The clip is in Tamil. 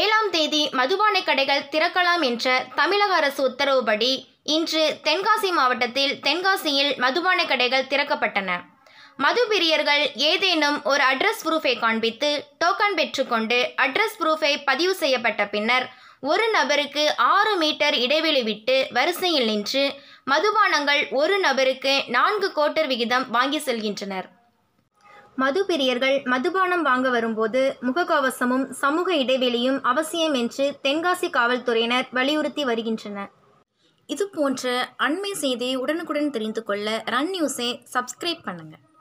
ஏழாம் தேதி மதுபானை கடைகள் திறக்கலாம் என்ற தமிழக அரசு உத்தரவுபடி இன்று தென்காசி மாவட்டத்தில் தென்காசியில் மதுபானை கடைகள் திறக்கப்பட்டன மது பிரியர்கள் ஏதேனும் ஒரு அட்ரஸ் ப்ரூஃபை காண்பித்து டோக்கன் பெற்றுக்கொண்டு அட்ரஸ் ப்ரூஃபை பதிவு செய்யப்பட்ட பின்னர் ஒரு நபருக்கு ஆறு மீட்டர் இடைவெளி விட்டு வரிசையில் நின்று மதுபானங்கள் ஒரு நபருக்கு நான்கு கோட்டர் விகிதம் வாங்கி செல்கின்றனர் மது பிரியர்கள் மதுபானம் வாங்க வரும்போது முகக்கவசமும் சமூக இடைவெளியும் அவசியம் என்று தென்காசி காவல்துறையினர் வலியுறுத்தி வருகின்றனர் இது போன்ற அண்மை செய்தியை உடனுக்குடன் தெரிந்து கொள்ள ரன் நியூஸை சப்ஸ்கிரைப் பண்ணுங்கள்